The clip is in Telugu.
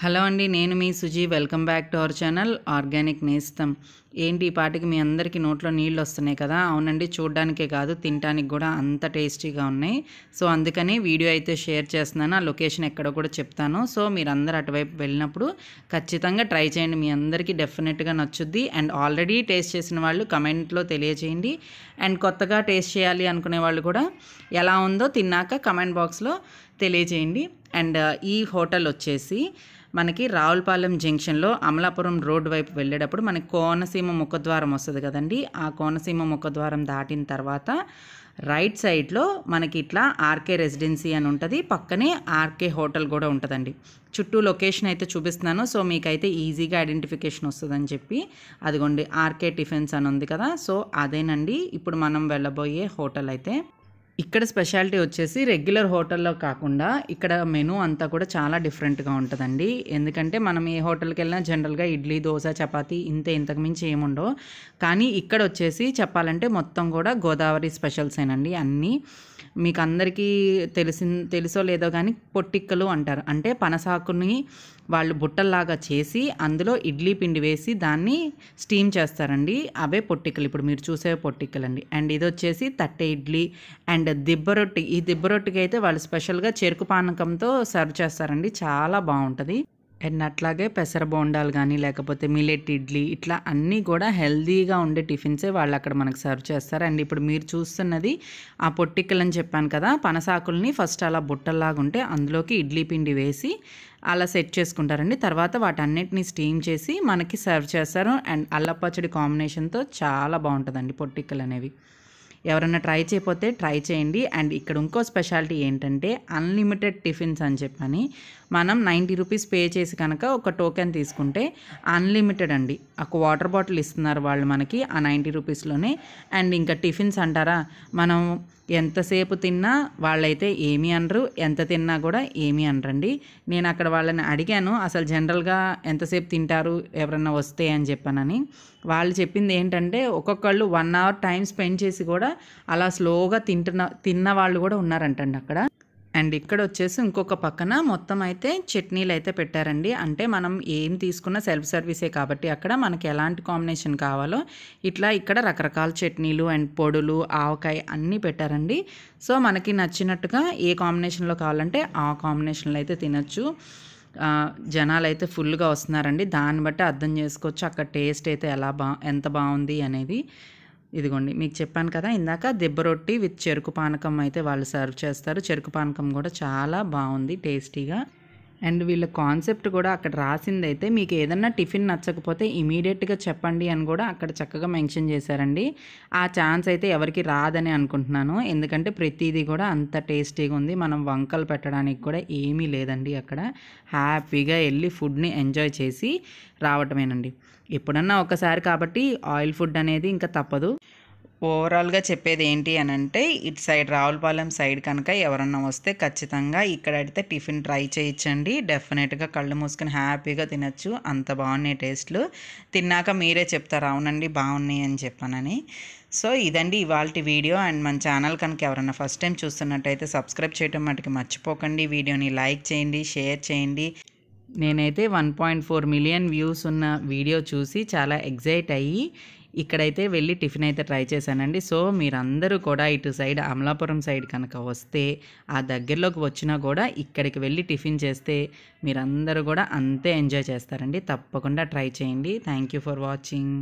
హలో అండి నేను మీ Suji welcome back to our channel organic Nestham ఏంటి ఈ పాటికి మీ అందరికీ నోట్లో నీళ్ళు వస్తున్నాయి కదా అవునండి చూడ్డానికే కాదు తినడానికి కూడా అంత టేస్టీగా ఉన్నాయి సో అందుకని వీడియో అయితే షేర్ చేస్తున్నాను ఆ లొకేషన్ ఎక్కడో కూడా చెప్తాను సో మీరందరూ అటువైపు వెళ్ళినప్పుడు ఖచ్చితంగా ట్రై చేయండి మీ అందరికీ డెఫినెట్గా నచ్చుద్ది అండ్ ఆల్రెడీ టేస్ట్ చేసిన వాళ్ళు కమెంట్లో తెలియజేయండి అండ్ కొత్తగా టేస్ట్ చేయాలి అనుకునే వాళ్ళు కూడా ఎలా ఉందో తిన్నాక కమెంట్ బాక్స్లో తెలియజేయండి అండ్ ఈ హోటల్ వచ్చేసి మనకి రావులపాలెం జంక్షన్లో అమలాపురం రోడ్ వైపు వెళ్ళేటప్పుడు మనకి కోనసీమ కోనసీమ ముఖద్వారం వస్తుంది కదండి ఆ కోనసీమ ముఖద్వారం దాటిన తర్వాత రైట్ సైడ్లో మనకి ఇట్లా ఆర్కే రెసిడెన్సీ అని ఉంటుంది పక్కనే ఆర్కే హోటల్ కూడా ఉంటుందండి చుట్టూ లొకేషన్ అయితే చూపిస్తున్నాను సో మీకైతే ఈజీగా ఐడెంటిఫికేషన్ వస్తుందని చెప్పి అదిగోండి ఆర్కే టిఫిన్స్ అని ఉంది కదా సో అదేనండి ఇప్పుడు మనం వెళ్ళబోయే హోటల్ అయితే ఇక్కడ స్పెషాలిటీ వచ్చేసి రెగ్యులర్ హోటల్లో కాకుండా ఇక్కడ మెనూ అంతా కూడా చాలా డిఫరెంట్గా ఉంటుందండి ఎందుకంటే మనం ఏ హోటల్కి వెళ్ళినా జనరల్గా ఇడ్లీ దోశ చపాతి ఇంతే ఇంతకుమించి ఏముండవు కానీ ఇక్కడ వచ్చేసి చెప్పాలంటే మొత్తం కూడా గోదావరి స్పెషల్సేనండి అన్నీ మీకు అందరికీ తెలిసి తెలుసో లేదో కానీ పొట్టిక్కలు అంటారు అంటే పనసాకుని వాళ్ళు బుట్టల్లాగా చేసి అందులో ఇడ్లీ పిండి వేసి దాన్ని స్టీమ్ చేస్తారండి అవే పొట్టిక్కలు ఇప్పుడు మీరు చూసే అండి అండ్ ఇది వచ్చేసి తట్టె ఇడ్లీ అండ్ దిబ్బరొట్టి ఈ దిబ్బరొట్టికి అయితే వాళ్ళు స్పెషల్గా చెరుకు పానకంతో సర్వ్ చేస్తారండి చాలా బాగుంటుంది అండ్ అట్లాగే పెసర బోండాలు కానీ లేకపోతే మిలెట్ ఇడ్లీ ఇట్లా అన్నీ కూడా హెల్దీగా ఉండే టిఫిన్సే వాళ్ళు అక్కడ మనకు సర్వ్ చేస్తారు అండ్ ఇప్పుడు మీరు చూస్తున్నది ఆ అని చెప్పాను కదా పనసాకుల్ని ఫస్ట్ అలా బుట్టల్లాగా ఉంటే అందులోకి ఇడ్లీ పిండి వేసి అలా సెట్ చేసుకుంటారండి తర్వాత వాటన్నిటిని స్టీమ్ చేసి మనకి సర్వ్ చేస్తారు అండ్ అల్లపచ్చడి కాంబినేషన్తో చాలా బాగుంటుందండి పొట్టిక్కలు అనేవి ఎవరైనా ట్రై చేయకపోతే ట్రై చేయండి అండ్ ఇక్కడ ఇంకో స్పెషాలిటీ ఏంటంటే అన్లిమిటెడ్ టిఫిన్స్ అని చెప్పని మనం నైంటీ రూపీస్ పే చేసి కనుక ఒక టోకెన్ తీసుకుంటే అన్లిమిటెడ్ అండి ఒక వాటర్ బాటిల్ ఇస్తున్నారు వాళ్ళు మనకి ఆ నైంటీ రూపీస్లోనే అండ్ ఇంకా టిఫిన్స్ అంటారా మనం ఎంతసేపు తిన్నా వాళ్ళైతే ఏమీ అనరు ఎంత తిన్నా కూడా ఏమీ అనరండి నేను అక్కడ వాళ్ళని అడిగాను అసలు జనరల్గా ఎంతసేపు తింటారు ఎవరన్నా వస్తే అని చెప్పానని వాళ్ళు చెప్పింది ఏంటంటే ఒక్కొక్కళ్ళు వన్ అవర్ టైం స్పెండ్ చేసి కూడా అలా స్లోగా తింటున్న తిన్న వాళ్ళు కూడా ఉన్నారంటండి అక్కడ అండ్ ఇక్కడ వచ్చేసి ఇంకొక పక్కన మొత్తం అయితే చట్నీలు అయితే పెట్టారండి అంటే మనం ఏం తీసుకున్నా సెల్ఫ్ సర్వీసే కాబట్టి అక్కడ మనకి ఎలాంటి కాంబినేషన్ కావాలో ఇట్లా ఇక్కడ రకరకాల చట్నీలు అండ్ పొడులు ఆవకాయ అన్నీ పెట్టారండి సో మనకి నచ్చినట్టుగా ఏ కాంబినేషన్లో కావాలంటే ఆ కాంబినేషన్లో అయితే తినచ్చు జనాలు అయితే ఫుల్గా వస్తున్నారండి దాన్ని బట్టి అర్థం చేసుకోవచ్చు అక్కడ టేస్ట్ అయితే ఎలా బా ఎంత బాగుంది అనేది ఇదిగోండి మీకు చెప్పాను కదా ఇందాక దెబ్బ రొట్టి విత్ చెరుకు పానకం అయితే వాళ్ళు సర్వ్ చేస్తారు చెరుకు పానకం కూడా చాలా బాగుంది టేస్టీగా అండ్ వీళ్ళ కాన్సెప్ట్ కూడా అక్కడ రాసిందైతే మీకు ఏదన్నా టిఫిన్ నచ్చకపోతే ఇమీడియట్గా చెప్పండి అని కూడా అక్కడ చక్కగా మెన్షన్ చేశారండి ఆ ఛాన్స్ అయితే ఎవరికి రాదని అనుకుంటున్నాను ఎందుకంటే ప్రతిదీ కూడా అంత టేస్టీగా ఉంది మనం వంకలు పెట్టడానికి కూడా ఏమీ లేదండి అక్కడ హ్యాపీగా వెళ్ళి ఫుడ్ని ఎంజాయ్ చేసి రావటమేనండి ఎప్పుడన్నా ఒకసారి కాబట్టి ఆయిల్ ఫుడ్ అనేది ఇంకా తప్పదు ఓవరాల్గా చెప్పేది ఏంటి అని అంటే ఇటు సైడ్ రావులపాలెం సైడ్ కనుక ఎవరన్నా వస్తే ఖచ్చితంగా ఇక్కడ అయితే టిఫిన్ ట్రై చేయించండి డెఫినెట్గా కళ్ళు మూసుకొని హ్యాపీగా తినచ్చు అంత బాగున్నాయి టేస్ట్లు తిన్నాక మీరే చెప్తారు అవునండి బాగున్నాయి అని చెప్పానని సో ఇదండి ఇవాళ వీడియో అండ్ మన ఛానల్ కనుక ఎవరైనా ఫస్ట్ టైం చూస్తున్నట్టయితే సబ్స్క్రైబ్ చేయడం మటుకు మర్చిపోకండి వీడియోని లైక్ చేయండి షేర్ చేయండి నేనైతే one point four million views ఉన్న వీడియో చూసి చాలా ఎగ్జైట్ అయ్యి ఇక్కడైతే వెళ్ళి టిఫిన్ అయితే ట్రై చేశానండి సో మీరందరూ కూడా ఇటు సైడ్ అమలాపురం సైడ్ కనుక వస్తే ఆ దగ్గరలోకి వచ్చినా కూడా ఇక్కడికి వెళ్ళి టిఫిన్ చేస్తే మీరందరూ కూడా అంతే ఎంజాయ్ చేస్తారండి తప్పకుండా ట్రై చేయండి థ్యాంక్ యూ ఫర్ వాచింగ్